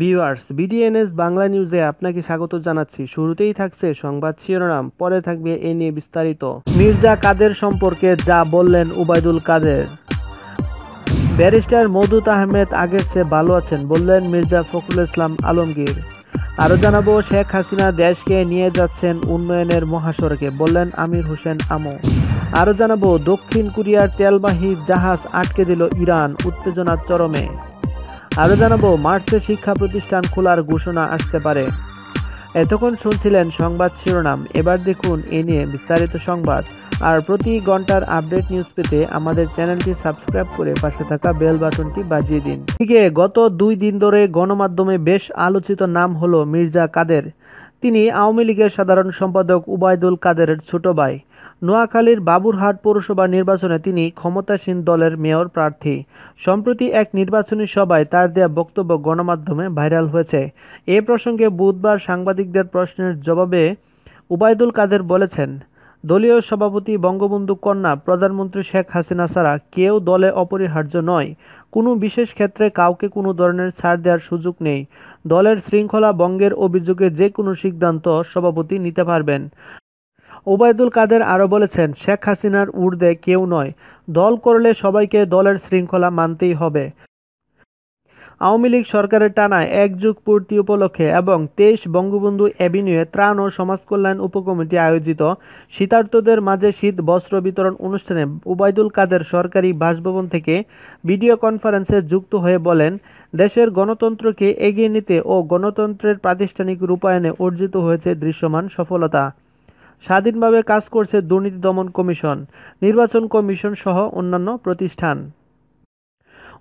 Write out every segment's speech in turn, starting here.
viewers বিডিএনএস Bangla নিউজে আপনাকে স্বাগত জানাচ্ছি শুরুতেই থাকছে সংবাদ শিরোনাম পরে থাকবে এ নিয়ে বিস্তারিত মির্জা কাদের সম্পর্কে যা বললেন উবায়দুল কাদের ব্যারিস্টার মধুত আহমেদ আগের চেয়ে ভালো আছেন বললেন মির্জা ফখরুল ইসলাম আলমগীর আরও জানাবো শেখ হাসিনা দেশকে নিয়ে যাচ্ছেন উন্নয়নের মহাসড়কে বললেন আমির হোসেন আমো আরও জানাবো দক্ষিণ কোরিয়ার তেলবাহী জাহাজ আটকে দিল ইরান উত্তেজনার চরমে আরও জানাবো মার্চে শিক্ষা প্রতিষ্ঠান খোলার ঘোষণা আসতে পারে এতক্ষণ শুনছিলেন সংবাদ শিরোনাম এবার দেখুন এ নিয়ে বিস্তারিত সংবাদ আর প্রতি ঘন্টার আপডেট নিউজ পেতে আমাদের চ্যানেলটি সাবস্ক্রাইব করে পাশে থাকা বেল বাটনটি বাজিয়ে দিন এদিকে গত দুই দিন ধরে গণমাধ্যমে বেশ আলোচিত নাম হলো মির্জা কাদের তিনি আওয়ামী লীগের সাধারণ সম্পাদক উবায়দুল কাদেরের ছোট ভাই নোয়াখালীর বাবুরহাট পৌরসভা নির্বাচনে তিনি ক্ষমতাসীন দলের মেয়র প্রার্থী সম্প্রতি এক নির্বাচনী সভায় তার দেয়া বক্তব্য গণমাধ্যমে ভাইরাল হয়েছে এ প্রসঙ্গে বুধবার সাংবাদিকদের প্রশ্নের জবাবে উবায়দুল কাদের বলেছেন দলীয় সভাপতি বঙ্গবন্ধু কন্যা প্রধানমন্ত্রী শেখ হাসিনা ছাড়া কেউ দলে অপরিহার্য নয় কোনো বিশেষ ক্ষেত্রে কাউকে কোনো ধরনের ছাড় দেওয়ার সুযোগ নেই দলের শৃঙ্খলা বঙ্গের অভিযোগে যে কোনো সিদ্ধান্ত সভাপতি নিতে পারবেন ওবায়দুল কাদের আরও বলেছেন শেখ হাসিনার ঊর্ধ্বে কেউ নয় দল করলে সবাইকে দলের শৃঙ্খলা মানতেই হবে আওয়ামী লীগ সরকারের টানায় এক যুগ পূর্তি উপলক্ষে এবং তেইশ বঙ্গবন্ধু অ্যাভিনিউয়ে ত্রাণ ও সমাজকল্যাণ উপকমিটি আয়োজিত শীতার্থদের মাঝে শীত বস্ত্র বিতরণ অনুষ্ঠানে উবায়দুল কাদের সরকারি বাসভবন থেকে ভিডিও কনফারেন্সে যুক্ত হয়ে বলেন দেশের গণতন্ত্রকে এগিয়ে নিতে ও গণতন্ত্রের প্রাতিষ্ঠানিক রূপায়ণে অর্জিত হয়েছে দৃশ্যমান সফলতা স্বাধীনভাবে কাজ করছে দুর্নীতি দমন কমিশন নির্বাচন কমিশন সহ অন্যান্য প্রতিষ্ঠান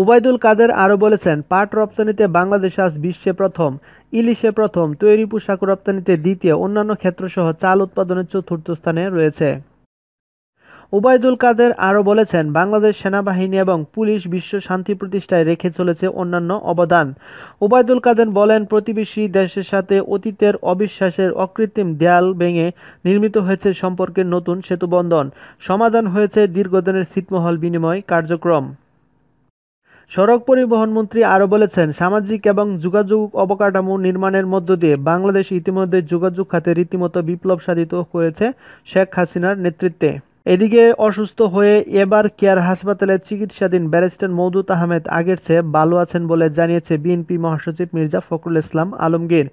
উবায়দুল কাদের আরও বলেছেন পাট রপ্তানিতে বাংলাদেশ আজ বিশ্বে প্রথম ইলিশে প্রথম তৈরি পোশাক রপ্তানিতে দ্বিতীয় অন্যান্য ক্ষেত্রসহ চাল উৎপাদনের চতুর্থ স্থানে রয়েছে ওবায়দুল কাদের আরও বলেছেন বাংলাদেশ সেনাবাহিনী এবং পুলিশ বিশ্ব শান্তি প্রতিষ্ঠায় রেখে চলেছে অন্যান্য অবদান ওবায়দুল কাদের বলেন প্রতিবেশী দেশের সাথে অতীতের অবিশ্বাসের অকৃত্রিম দেয়াল ভেঙে নির্মিত হয়েছে সম্পর্কের নতুন সেতুবন্ধন সমাধান হয়েছে দীর্ঘদিনের ছিটমহল বিনিময় কার্যক্রম সড়ক পরিবহন মন্ত্রী আরও বলেছেন সামাজিক এবং যোগাযোগ অবকাঠামো নির্মাণের মধ্য দিয়ে বাংলাদেশ ইতিমধ্যে যোগাযোগ খাতে রীতিমতো বিপ্লব সাধিত করেছে শেখ হাসিনার নেতৃত্বে এদিকে অসুস্থ হয়ে এবার কেয়ার হাসপাতালে চিকিৎসাধীন ব্যারিস্টার মৌদুত আহমেদ আগের চেয়ে ভালো আছেন বলে জানিয়েছে বিএনপি মহাসচিব মির্জা ফখরুল ইসলাম আলমগীর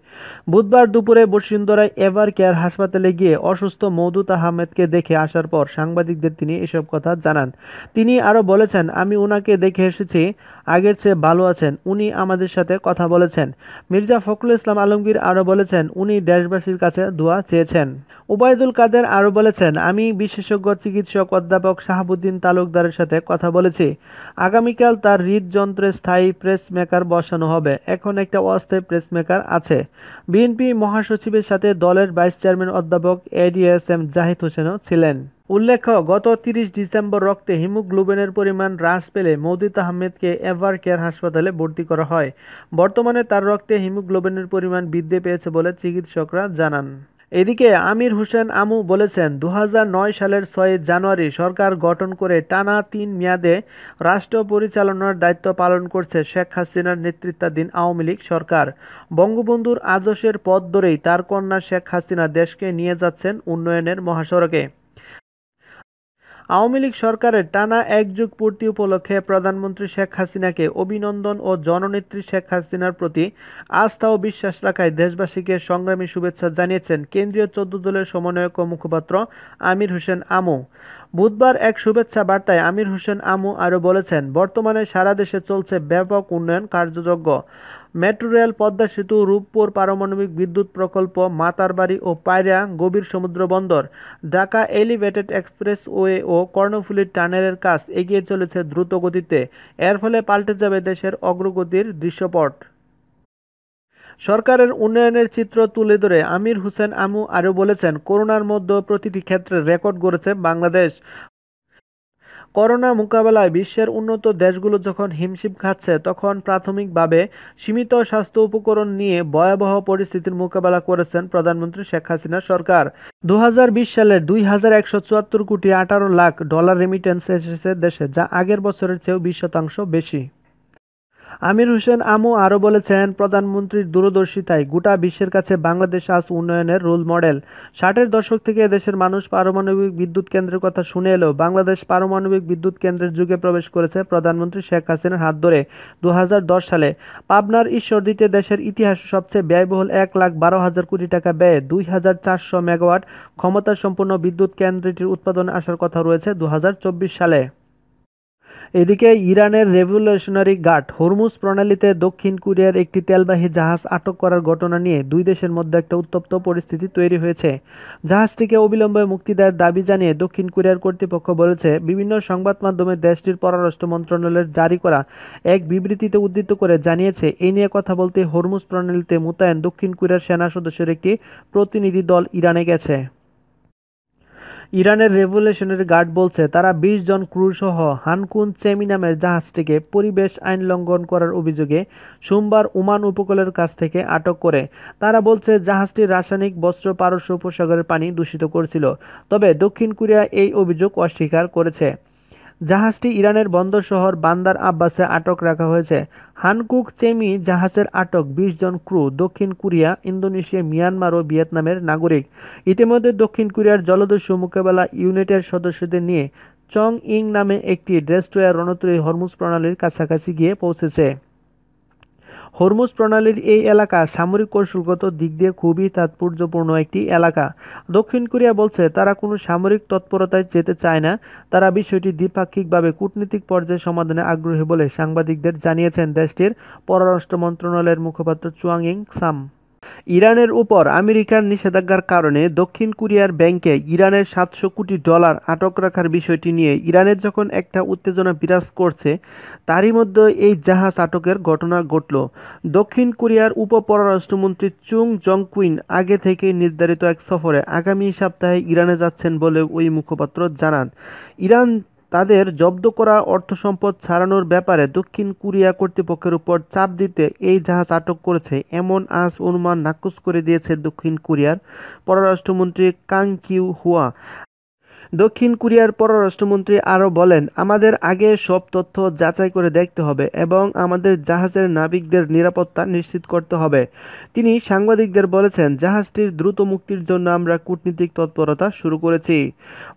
বুধবার দুপুরে বসুন্ধরায় এবার কেয়ার হাসপাতালে গিয়ে অসুস্থ মৌদুত আহমেদকে দেখে আসার পর সাংবাদিকদের তিনি এসব কথা জানান তিনি আরও বলেছেন আমি ওনাকে দেখে এসেছি আগের চেয়ে ভালো আছেন উনি আমাদের সাথে কথা বলেছেন মির্জা ফখরুল ইসলাম আলমগীর আরও বলেছেন উনি দেশবাসীর কাছে দোয়া চেয়েছেন ওবায়দুল কাদের আরও বলেছেন আমি বিশেষজ্ঞ চিকিৎসক অধ্যাপক শাহাবুদ্দিন তালুকদারের সাথে কথা বলেছি আগামীকাল তার হৃদযন্ত্রে স্থায়ী প্রেস মেকার বসানো হবে এখন একটা অস্থায়ী প্রেস মেকার আছে বিএনপি মহাসচিবের সাথে দলের ভাইস চেয়ারম্যান অধ্যাপক এডিএস এম জাহিদ হোসেনও ছিলেন উল্লেখ্য গত তিরিশ ডিসেম্বর রক্তে হিমোগ্লোবেনের পরিমাণ হ্রাস পেলে মৌদিত আহমেদকে এভার কেয়ার হাসপাতালে ভর্তি করা হয় বর্তমানে তার রক্তে হিমোগ্লোবেনের পরিমাণ বৃদ্ধি পেয়েছে বলে চিকিৎসকরা জানান এদিকে আমির হোসেন আমু বলেছেন দু সালের ছয় জানুয়ারি সরকার গঠন করে টানা তিন মেয়াদে রাষ্ট্র পরিচালনার দায়িত্ব পালন করছে শেখ হাসিনার নেতৃত্বাধীন আওয়ামী লীগ সরকার বঙ্গবন্ধুর আদর্শের পথ ধরেই তার কন্যা শেখ হাসিনা দেশকে নিয়ে যাচ্ছেন উন্নয়নের মহাসড়কে আওয়ামী লীগ সরকারের টানা এক যুগ পূর্তি উপলক্ষে প্রধানমন্ত্রী শেখ হাসিনাকে অভিনন্দন ও জননেত্রী শেখ হাসিনার প্রতি আস্থা ও বিশ্বাস রাখায় দেশবাসীকে সংগ্রামী শুভেচ্ছা জানিয়েছেন কেন্দ্রীয় চোদ্দ দলের সমন্বয়ক ও মুখপাত্র আমির হোসেন আমু বুধবার এক শুভেচ্ছা বার্তায় আমির হোসেন আমু আরও বলেছেন বর্তমানে সারা দেশে চলছে ব্যাপক উন্নয়ন কার্যযোগ্য মেট্রো রেল পদ্মা সেতু রূপপুর পারমাণবিক বিদ্যুৎ প্রকল্প মাতারবাড়ি ও পায়রা গভীর সমুদ্র বন্দর ঢাকা এলিভেটেড এক্সপ্রেস ওয়ে ও কর্ণফুলী টানেলের কাজ এগিয়ে চলেছে দ্রুত গতিতে এর ফলে পাল্টে যাবে দেশের অগ্রগতির দৃশ্যপট সরকারের উন্নয়নের চিত্র তুলে ধরে আমির হোসেন আমু আরও বলেছেন করোনার মধ্যে প্রতিটি ক্ষেত্রে রেকর্ড গড়েছে বাংলাদেশ করোনা মোকাবেলায় বিশ্বের উন্নত দেশগুলো যখন হিমশিম খাচ্ছে তখন প্রাথমিকভাবে সীমিত স্বাস্থ্য উপকরণ নিয়ে ভয়াবহ পরিস্থিতির মোকাবেলা করেছেন প্রধানমন্ত্রী শেখ হাসিনা সরকার দু সালের দুই হাজার একশো চুয়াত্তর কোটি আঠারো লাখ ডলার রেমিটেন্স এসেছে দেশে যা আগের বছরের চেয়েও বিশ শতাংশ বেশি আমির হোসেন আমু আরও বলেছেন প্রধানমন্ত্রীর দূরদর্শিতায় গোটা বিশ্বের কাছে বাংলাদেশ আজ উন্নয়নের রোল মডেল ষাটের দশক থেকে দেশের মানুষ পারমাণবিক বিদ্যুৎ কেন্দ্রের কথা শুনে এলো বাংলাদেশ পারমাণবিক বিদ্যুৎ কেন্দ্রের যুগে প্রবেশ করেছে প্রধানমন্ত্রী শেখ হাসিনার হাত ধরে দু সালে পাবনার ঈশ্বর দিতে দেশের ইতিহাসে সবচেয়ে ব্যয়বহুল এক লাখ বারো হাজার কোটি টাকা ব্যয়ে দুই হাজার চারশো মেগাওয়াট ক্ষমতা সম্পন্ন বিদ্যুৎ কেন্দ্রটির উৎপাদনে আসার কথা রয়েছে দু সালে এদিকে ইরানের রেভলিউশনারি গার্ড হরমুজ প্রণালীতে দক্ষিণ কোরিয়ার একটি তেলবাহী জাহাজ আটক করার ঘটনা নিয়ে দুই দেশের মধ্যে একটা উত্তপ্ত পরিস্থিতি তৈরি হয়েছে জাহাজটিকে অবিলম্বে মুক্তি দেওয়ার দাবি জানিয়ে দক্ষিণ কোরিয়ার কর্তৃপক্ষ বলেছে বিভিন্ন সংবাদ মাধ্যমে দেশটির পররাষ্ট্র মন্ত্রণালয়ের জারি করা এক বিবৃতিতে উদ্ধৃত করে জানিয়েছে এ নিয়ে কথা বলতে হরমুজ প্রণালীতে মোতায়েন দক্ষিণ কোরিয়ার সেনা সদস্যের একটি প্রতিনিধি দল ইরানে গেছে ইরানের রেভলিউশনারি গার্ড বলছে তারা ২০ জন ক্রুসহ হানকুন চেমি নামের জাহাজটিকে পরিবেশ আইন লঙ্ঘন করার অভিযোগে সোমবার ওমান উপকূলের কাছ থেকে আটক করে তারা বলছে জাহাজটি রাসায়নিক বস্ত্র পারস্য উপসাগরের পানি দূষিত করছিল তবে দক্ষিণ কোরিয়া এই অভিযোগ অস্বীকার করেছে জাহাজটি ইরানের বন্দর শহর বান্দার আব্বাসে আটক রাখা হয়েছে হানকুক চেমি জাহাজের আটক বিশ জন ক্রু দক্ষিণ কোরিয়া ইন্দোনেশিয়া মিয়ানমার ও ভিয়েতনামের নাগরিক ইতিমধ্যে দক্ষিণ কোরিয়ার জলদস্যু মোকাবেলা ইউনিটের সদস্যদের নিয়ে চং ইং নামে একটি ড্রেস্টোয়ার রণতরী হরমুজ প্রণালীর কাছাকাছি গিয়ে পৌঁছেছে হরমুজ প্রণালীর এই এলাকা সামরিক কৌশলগত দিক দিয়ে খুবই তাৎপর্যপূর্ণ একটি এলাকা দক্ষিণ কোরিয়া বলছে তারা কোনো সামরিক তৎপরতায় যেতে চায় না তারা বিষয়টি দ্বিপাক্ষিকভাবে কূটনীতিক পর্যায়ে সমাধানে আগ্রহী বলে সাংবাদিকদের জানিয়েছেন দেশটির পররাষ্ট্র মন্ত্রণালয়ের মুখপাত্র চুয়াং ইং সাম ইরানের উপর আমেরিকার নিষেধাজ্ঞার কারণে দক্ষিণ কোরিয়ার ব্যাংকে ইরানের সাতশো কোটি ডলার আটক রাখার বিষয়টি নিয়ে ইরানের যখন একটা উত্তেজনা বিরাজ করছে তারই মধ্যে এই জাহাজ আটকের ঘটনা ঘটল দক্ষিণ কোরিয়ার উপপররাষ্ট্রমন্ত্রী চুং জংকুইন আগে থেকে নির্ধারিত এক সফরে আগামী সপ্তাহে ইরানে যাচ্ছেন বলে ওই মুখপাত্র জানান ইরান তাদের জব্দ করা অর্থ সম্পদ ছাড়ানোর ব্যাপারে দক্ষিণ কোরিয়া কর্তৃপক্ষের উপর চাপ দিতে এই জাহাজ আটক করেছে এমন আজ অনুমান নাকচ করে দিয়েছে দক্ষিণ কোরিয়ার পররাষ্ট্রমন্ত্রী কাং কিউ হুয়া দক্ষিণ কোরিয়ার পররাষ্ট্রমন্ত্রী আরও বলেন আমাদের আগে সব তথ্য যাচাই করে দেখতে হবে এবং আমাদের জাহাজের নাবিকদের নিরাপত্তা নিশ্চিত করতে হবে তিনি সাংবাদিকদের বলেছেন জাহাজটির দ্রুত মুক্তির জন্য আমরা কূটনীতিক তৎপরতা শুরু করেছি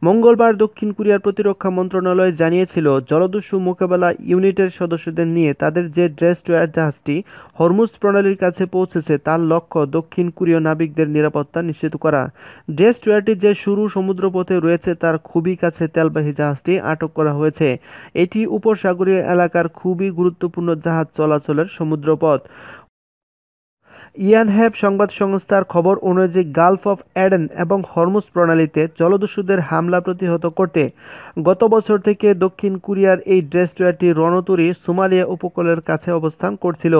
মঙ্গলবার দক্ষিণ কোরিয়ার প্রতিরক্ষা মন্ত্রণালয় জানিয়েছিল জলদস্যু মোকাবেলা ইউনিটের সদস্যদের নিয়ে তাদের যে ড্রেস টয়ার জাহাজটি হরমুজ প্রণালীর কাছে পৌঁছেছে তার লক্ষ্য দক্ষিণ কোরীয় নাবিকদের নিরাপত্তা নিশ্চিত করা ড্রেস টয়ারটি যে শুরু সমুদ্রপথে রয়েছে রাস্তার খুবই কাছে তেলবাহী জাহাজটি আটক করা হয়েছে এটি উপসাগরীয় এলাকার খুবই গুরুত্বপূর্ণ জাহাজ চলাচলের সমুদ্রপথ হ্যাব সংবাদ সংস্থার খবর অনুযায়ী গালফ অফ অ্যাডেন এবং হরমুস প্রণালীতে জলদস্যুদের হামলা প্রতিহত করতে গত বছর থেকে দক্ষিণ কোরিয়ার এই ড্রেস্টোয়ারটি রণতরী সোমালিয়া উপকূলের কাছে অবস্থান করছিল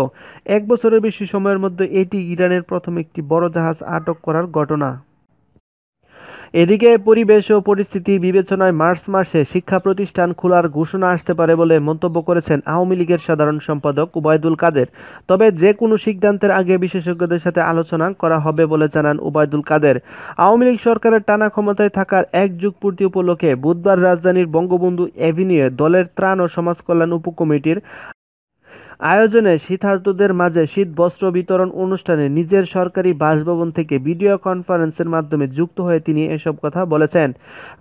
এক বছরের বেশি সময়ের মধ্যে এটি ইরানের প্রথম একটি বড় জাহাজ আটক করার ঘটনা এদিকে পরিবেশ ও পরিস্থিতি বিবেচনায় মার্চ মাসে শিক্ষা প্রতিষ্ঠান খোলার ঘোষণা আসতে পারে বলে মন্তব্য করেছেন আওয়ামী লীগের সাধারণ সম্পাদক উবায়দুল কাদের তবে যে কোনো সিদ্ধান্তের আগে বিশেষজ্ঞদের সাথে আলোচনা করা হবে বলে জানান উবায়দুল কাদের আওয়ামী লীগ সরকারের টানা ক্ষমতায় থাকার এক যুগ পূর্তি উপলক্ষে বুধবার রাজধানীর বঙ্গবন্ধু এভিনিউয়ে দলের ত্রাণ ও সমাজ কল্যাণ উপকমিটির আয়োজনে শীতার্থদের মাঝে শীত বস্ত্র বিতরণ অনুষ্ঠানে নিজের সরকারি বাসভবন থেকে ভিডিও কনফারেন্সের মাধ্যমে যুক্ত হয়ে তিনি এসব কথা বলেছেন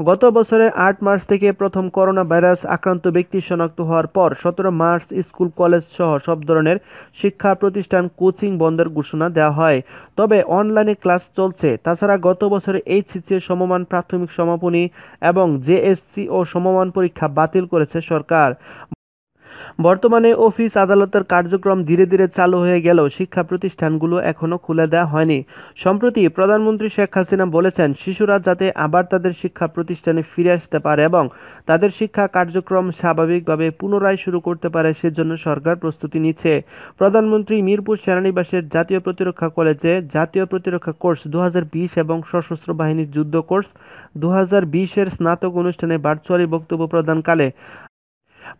গত বছরে আট মার্চ থেকে প্রথম করোনা ভাইরাস আক্রান্ত ব্যক্তি শনাক্ত হওয়ার পর সতেরো মার্চ স্কুল কলেজ সহ সব ধরনের শিক্ষা প্রতিষ্ঠান কোচিং বন্ধের ঘোষণা দেওয়া হয় তবে অনলাইনে ক্লাস চলছে তাছাড়া গত বছরে এইচসিসি সমমান প্রাথমিক সমাপনী এবং জেএসসি ও সমমান পরীক্ষা বাতিল করেছে সরকার বর্তমানে অফিস আদালতের কার্যক্রম ধীরে ধীরে চালু হয়ে গেলেও শিক্ষা প্রতিষ্ঠানগুলো এখনও খুলে দেওয়া হয়নি সম্প্রতি প্রধানমন্ত্রী শেখ হাসিনা বলেছেন শিশুরা যাতে আবার তাদের শিক্ষা প্রতিষ্ঠানে ফিরে আসতে পারে এবং তাদের শিক্ষা কার্যক্রম স্বাভাবিকভাবে পুনরায় শুরু করতে পারে সেজন্য সরকার প্রস্তুতি নিচ্ছে প্রধানমন্ত্রী মিরপুর সেনানিবাসের জাতীয় প্রতিরক্ষা কলেজে জাতীয় প্রতিরক্ষা কোর্স দু এবং সশস্ত্র বাহিনীর যুদ্ধ কোর্স দু বিশের স্নাতক অনুষ্ঠানে ভার্চুয়ালি বক্তব্য প্রদানকালে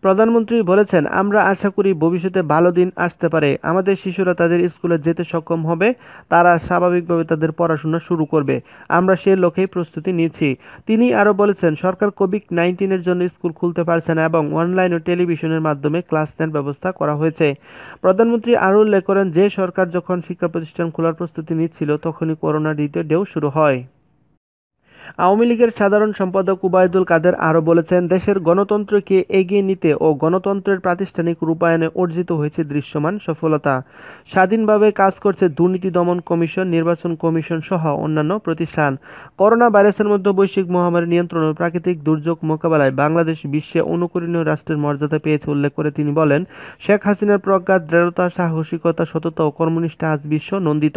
প্রধানমন্ত্রী বলেছেন আমরা আশা করি ভবিষ্যতে ভালো দিন আসতে পারে আমাদের শিশুরা তাদের স্কুলে যেতে সক্ষম হবে তারা স্বাভাবিকভাবে তাদের পড়াশোনা শুরু করবে আমরা সে লক্ষ্যেই প্রস্তুতি নিচ্ছি তিনি আরও বলেছেন সরকার কোভিড নাইন্টিনের জন্য স্কুল খুলতে পারছে না এবং অনলাইন ও টেলিভিশনের মাধ্যমে ক্লাস নেন ব্যবস্থা করা হয়েছে প্রধানমন্ত্রী আরও উল্লেখ করেন যে সরকার যখন শিক্ষা প্রতিষ্ঠান খোলার প্রস্তুতি নিচ্ছিল তখনই করোনা দ্বিতীয় ঢেউ শুরু হয় আওয়ামী লীগের সাধারণ সম্পাদক উবায়দুল কাদের আরও বলেছেন দেশের গণতন্ত্রকে এগিয়ে নিতে ও গণতন্ত্রের প্রাতিষ্ঠানিক রূপায়ণে অর্জিত হয়েছে দৃশ্যমান সফলতা স্বাধীনভাবে কাজ করছে দুর্নীতি দমন কমিশন নির্বাচন কমিশন সহ অন্যান্য প্রতিষ্ঠান করোনা ভাইরাসের মধ্যে বৈশ্বিক মহামারী নিয়ন্ত্রণ ও প্রাকৃতিক দুর্যোগ মোকাবেলায় বাংলাদেশ বিশ্বে অনুকরণীয় রাষ্ট্রের মর্যাদা পেয়েছে উল্লেখ করে তিনি বলেন শেখ হাসিনার প্রজ্ঞা দৃঢ়তা সাহসিকতা সততা ও কর্মনিষ্ঠা আজ বিশ্ব নন্দিত